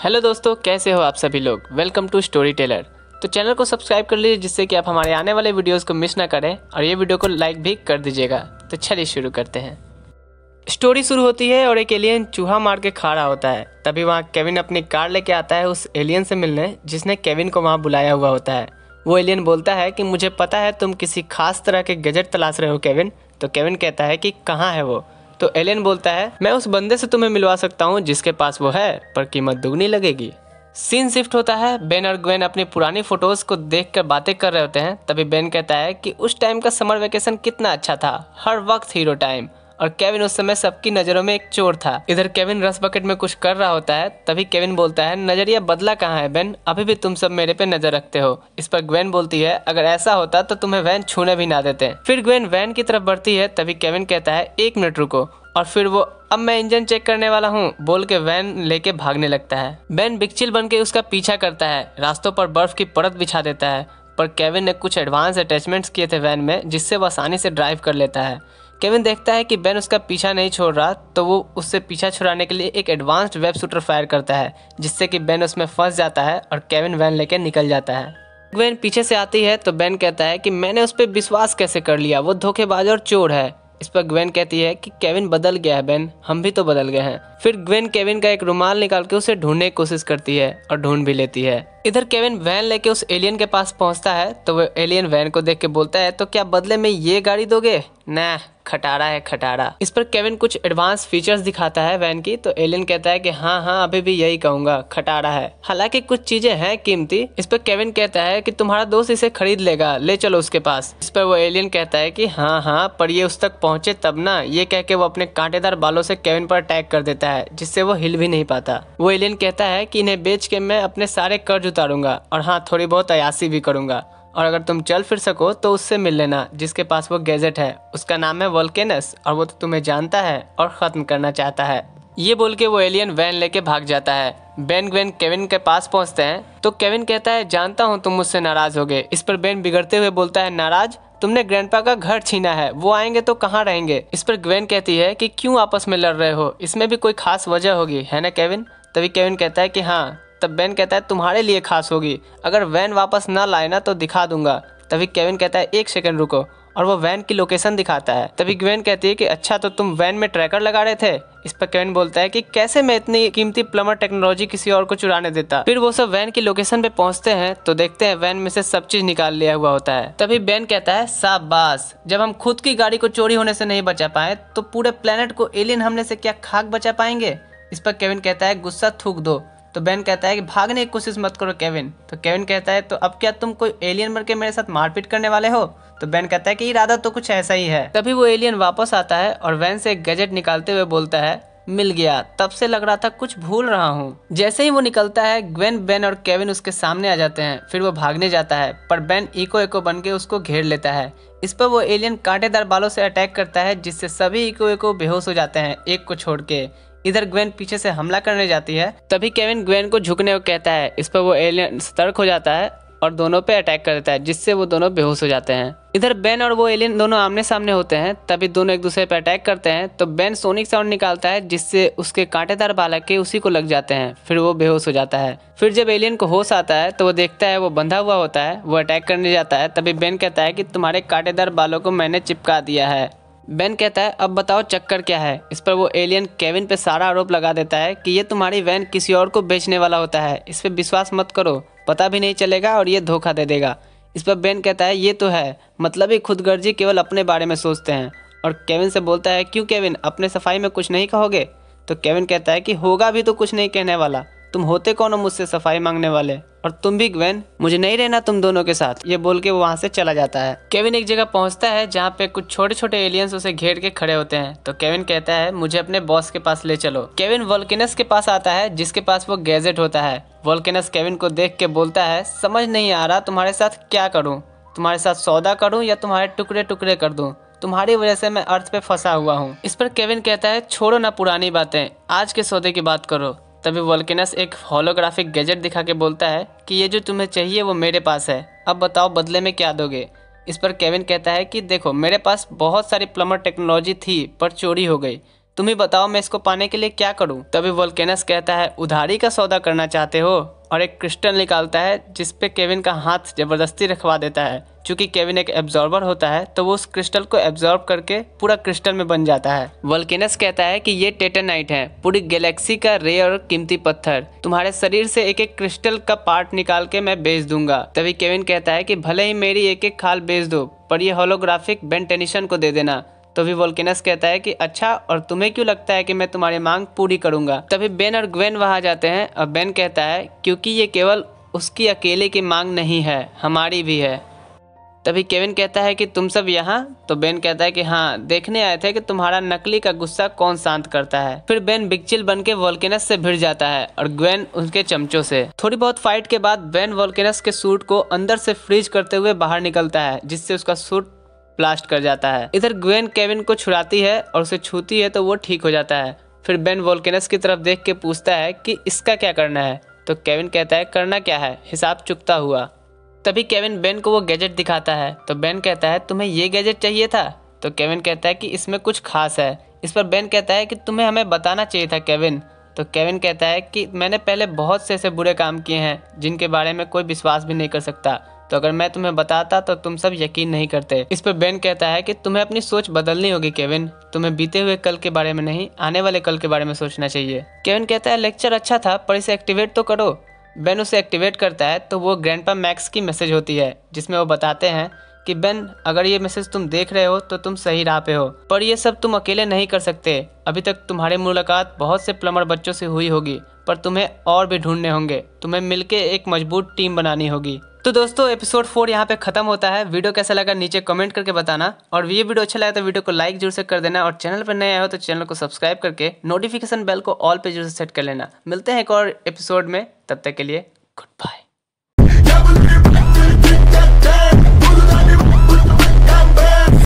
hello दोस्तों कैसे हो आप सभी लोग वेलकम टू स्टोरी टेलर तो चैनल को सब्सक्राइब कर लीजिए जिससे कि आप हमारे आने वाले वीडियोस को मिस ना करें और ये वीडियो को लाइक भी कर दीजिएगा तो चलिए शुरू करते हैं स्टोरी शुरू होती है और एक एलियन चूहा मार के खा रहा होता है तभी वहाँ केविन अपनी कार लेके आता है उस एलियन से मिलने जिसने केविन को वहाँ बुलाया हुआ होता है वो एलियन बोलता है कि मुझे पता है तुम किसी खास तरह के गजट तलाश रहे हो केविन तो केविन कहता है कि कहाँ है वो तो एलियन बोलता है मैं उस बंदे से तुम्हें मिलवा सकता हूँ जिसके पास वो है पर कीमत दुगनी लगेगी सीन शिफ्ट होता है बेन और ग्वेन अपनी पुरानी फोटोज को देखकर बातें कर रहे होते हैं तभी बेन कहता है कि उस टाइम का समर वेकेशन कितना अच्छा था हर वक्त हीरो टाइम और केविन उस समय सबकी नजरों में एक चोर था इधर केविन रस बकेट में कुछ कर रहा होता है तभी केविन बोलता है नजरिया बदला कहाँ है बेन अभी भी तुम सब मेरे पे नजर रखते हो इस पर ग्वेन बोलती है अगर ऐसा होता तो तुम्हें वैन छूने भी ना देते फिर ग्वेन वैन की तरफ बढ़ती है तभी केविन कहता है एक मिनट रुको और फिर वो अब मैं इंजन चेक करने वाला हूँ बोल के वैन लेके भागने लगता है बैन बिक्चिल बन के उसका पीछा करता है रास्तों पर बर्फ की परत बिछा देता है पर केविन ने कुछ एडवांस अटैचमेंट्स किए थे वैन में जिससे वो आसानी से ड्राइव कर लेता है केविन देखता है कि बेन उसका पीछा नहीं छोड़ रहा तो वो उससे पीछा छुड़ाने के लिए एक एडवांस्ड वेब शूटर फायर करता है जिससे कि बेन उसमें फंस जाता है और केविन वैन लेकर निकल जाता है ग्वेन पीछे से आती है तो बेन कहता है कि मैंने उस पर विश्वास कैसे कर लिया वो धोखेबाज और चोर है इस पर ग्वेन कहती है कि केविन बदल गया है बेन हम भी तो बदल गए हैं फिर ग्वेन केविन का एक रुमाल निकाल के उसे ढूंढने की कोशिश करती है और ढूंढ भी लेती है इधर केविन वैन लेके उस एलियन के पास पहुंचता है तो वो एलियन वैन को देख के बोलता है तो क्या बदले में ये गाड़ी दोगे न खटारा है खटारा इस पर केविन कुछ एडवांस फीचर्स दिखाता है वैन की तो एलियन कहता है कि हाँ हाँ अभी भी यही कहूंगा खटारा है हालांकि कुछ चीजें हैं कीमती इस पर केविन कहता है कि तुम्हारा दोस्त इसे खरीद लेगा ले चलो उसके पास इस पर वो एलियन कहता है कि हाँ हाँ पर ये उस तक पहुंचे तब ना ये कह के वो अपने कांटेदार बालों से केविन पर अटैक कर देता है जिससे वो हिल भी नहीं पाता वो एलियन कहता है की इन्हें बेच के मैं अपने सारे कर्ज उतारूंगा और हाँ थोड़ी बहुत अयासी भी करूंगा और अगर तुम चल फिर सको तो उससे मिल लेना जिसके पास वो गैजेट है उसका नाम है वोल्केनस और वो तो तुम्हें जानता है और ख़त्म करना चाहता है ये बोल के वो एलियन वैन लेके भाग जाता है बेन ग्वेन केविन के पास पहुंचते हैं तो केविन कहता है जानता हूँ तुम मुझसे नाराज़ हो इस पर बेन बिगड़ते हुए बोलता है नाराज़ तुमने ग्रैंडपा का घर छीना है वो आएंगे तो कहाँ रहेंगे इस पर ग्वेन कहती है कि क्यों आपस में लड़ रहे हो इसमें भी कोई खास वजह होगी है ना केविन तभी केविन कहता है कि हाँ तब बेन कहता है तुम्हारे लिए खास होगी अगर वैन वापस ना लाए ना तो दिखा दूंगा तभी केविन कहता है एक सेकेंड रुको और वो वैन की लोकेशन दिखाता है तभी ग्वेन कहती है कि अच्छा तो तुम वैन में ट्रैकर लगा रहे थे इस पर केविन बोलता है कि कैसे मैं इतनी कीमती प्लमर टेक्नोलॉजी किसी और को चुराने देता फिर वो सब वैन की लोकेशन पे पहुंचते हैं तो देखते हैं वैन में से सब चीज निकाल लिया हुआ होता है तभी बेन कहता है शाबाश जब हम खुद की गाड़ी को चोरी होने से नहीं बचा पाए तो पूरे प्लेनेट को एलियन हमले से क्या खाक बचा पाएंगे इस पर केविन कहता है गुस्सा थूक दो तो बेन कहता है कि भागने की कोशिश मत करो केविन तो केविन कहता है तो अब क्या तुम कोई एलियन बन के मेरे साथ मारपीट करने वाले हो तो बेन कहता है कि इरादा तो कुछ ऐसा ही है तभी वो एलियन वापस आता है और वैन से एक गजेट निकालते हुए बोलता है मिल गया तब से लग रहा था कुछ भूल रहा हूँ जैसे ही वो निकलता है ग्वेन बेन और केविन उसके सामने आ जाते हैं फिर वो भागने जाता है पर बेन इको एको बन के उसको घेर लेता है इस पर वो एलियन कांटेदार बालों से अटैक करता है जिससे सभी इको एको बेहोश हो जाते हैं एक को छोड़ के इधर ग्वेन पीछे से हमला करने जाती है तभी केविन ग्वेन को झुकने को कहता है इस पर वो एलियन सतर्क हो जाता है और दोनों पे अटैक करता है जिससे वो दोनों बेहोश हो जाते हैं इधर बेन और वो एलियन दोनों आमने सामने होते हैं तभी दोनों एक दूसरे पे अटैक करते हैं तो बेन सोनिक साउंड निकालता है जिससे उसके कांटेदार बालक के उसी को लग जाते हैं फिर वो बेहोश हो जाता है फिर जब एलियन को होश आता है तो वो देखता है वो बंधा हुआ होता है वो अटैक करने जाता है तभी बेन कहता है की तुम्हारे कांटेदार बालों को मैंने चिपका दिया है बेन कहता है अब बताओ चक्कर क्या है इस पर वो एलियन केविन पे सारा आरोप लगा देता है कि ये तुम्हारी वैन किसी और को बेचने वाला होता है इस पर विश्वास मत करो पता भी नहीं चलेगा और ये धोखा दे देगा इस पर बेन कहता है ये तो है मतलब ही खुदगर्जी केवल अपने बारे में सोचते हैं और केविन से बोलता है क्यों केविन अपने सफाई में कुछ नहीं कहोगे तो केविन कहता है कि होगा भी तो कुछ नहीं कहने वाला तुम होते कौन हो मुझसे सफाई मांगने वाले और तुम भी ग्वेन मुझे नहीं रहना तुम दोनों के साथ ये बोल के वो वहाँ से चला जाता है केविन एक जगह पहुँचता है जहाँ पे कुछ छोटे छोटे एलियंस उसे घेर के खड़े होते हैं तो केविन कहता है मुझे अपने बॉस के पास ले चलो केविन वोल्केनस के पास आता है जिसके पास वो गैजेट होता है वोल्केनस केविन को देख के बोलता है समझ नहीं आ रहा तुम्हारे साथ क्या करूँ तुम्हारे साथ सौदा करूँ या तुम्हारे टुकड़े टुकड़े कर दूँ तुम्हारी वजह से मैं अर्थ पे फंसा हुआ हूँ इस पर केविन कहता है छोड़ो ना पुरानी बातें आज के सौदे की बात करो तभी वोल्केनस एक होलोग्राफिक गैजेट दिखा के बोलता है कि ये जो तुम्हें चाहिए वो मेरे पास है अब बताओ बदले में क्या दोगे इस पर केविन कहता है कि देखो मेरे पास बहुत सारी प्लमर टेक्नोलॉजी थी पर चोरी हो गई तुम ही बताओ मैं इसको पाने के लिए क्या करूं तभी वॉल्केनस कहता है उधारी का सौदा करना चाहते हो और एक क्रिस्टल निकालता है जिस पे केविन का हाथ ज़बरदस्ती रखवा देता है क्योंकि केविन एक एब्जॉर्बर होता है तो वो उस क्रिस्टल को एब्जॉर्ब करके पूरा क्रिस्टल में बन जाता है वल्केनस कहता है कि ये टेटानाइट है पूरी गैलेक्सी का रे और कीमती पत्थर तुम्हारे शरीर से एक एक क्रिस्टल का पार्ट निकाल के मैं बेच दूंगा तभी केविन कहता है कि भले ही मेरी एक एक खाल बेच दो पर यह होलोग्राफिक बेंटेनिशन को दे देना तो भी वोल्केनस कहता है कि अच्छा और तुम्हें क्यों लगता है कि मैं तुम्हारी मांग पूरी करूंगा तभी बेन और ग्वेन वहाँ जाते हैं और बेन कहता है क्योंकि ये केवल उसकी अकेले की मांग नहीं है हमारी भी है तभी केविन कहता है कि तुम सब यहाँ तो बेन कहता है कि हाँ देखने आए थे कि तुम्हारा नकली का गुस्सा कौन शांत करता है फिर बेन बिगचिल बन के वोल्केनस से भिड़ जाता है और ग्वेन उनके चमचों से थोड़ी बहुत फाइट के बाद बेन वोल्केनस के सूट को अंदर से फ्रीज करते हुए बाहर निकलता है जिससे उसका सूट ब्लास्ट कर जाता है इधर ग्वेन केविन को छुड़ाती है और उसे छूती है तो वो ठीक हो जाता है फिर बेन वोल्केनस की तरफ देख के पूछता है कि इसका क्या करना है तो केविन कहता है करना क्या है हिसाब चुकता हुआ तभी केविन बेन को वो गैजेट दिखाता है तो बेन कहता है तुम्हें ये गैजेट चाहिए था तो केविन कहता है कि इसमें कुछ खास है इस पर बेन कहता है कि तुम्हें हमें बताना चाहिए था केविन तो केविन कहता है कि मैंने पहले बहुत से ऐसे बुरे काम किए हैं जिनके बारे में कोई विश्वास भी नहीं कर सकता तो अगर मैं तुम्हें बताता तो तुम सब यकीन नहीं करते इस पर बेन कहता है कि तुम्हें अपनी सोच बदलनी होगी केविन तुम्हें बीते हुए कल के बारे में नहीं आने वाले कल के बारे में सोचना चाहिए केविन कहता है लेक्चर अच्छा था पर इसे एक्टिवेट तो करो बेन उसे एक्टिवेट करता है तो वो ग्रैंडपा मैक्स की मैसेज होती है जिसमें वो बताते हैं कि बेन अगर ये मैसेज तुम देख रहे हो तो तुम सही राह पे हो पर ये सब तुम अकेले नहीं कर सकते अभी तक तुम्हारी मुलाकात बहुत से प्लमर बच्चों से हुई होगी पर तुम्हें और भी ढूंढने होंगे तुम्हें मिलके एक मजबूत टीम बनानी होगी तो दोस्तों एपिसोड फोर यहाँ पे खत्म होता है वीडियो कैसा लगा नीचे कमेंट करके बताना और ये वीडियो अच्छा लगा तो वीडियो को लाइक जरूर से कर देना और चैनल पर नए आए हो तो चैनल को सब्सक्राइब करके नोटिफिकेशन बेल को ऑल पे जरूर से सेट कर लेना मिलते हैं एक और एपिसोड में तब तक के लिए गुड बाय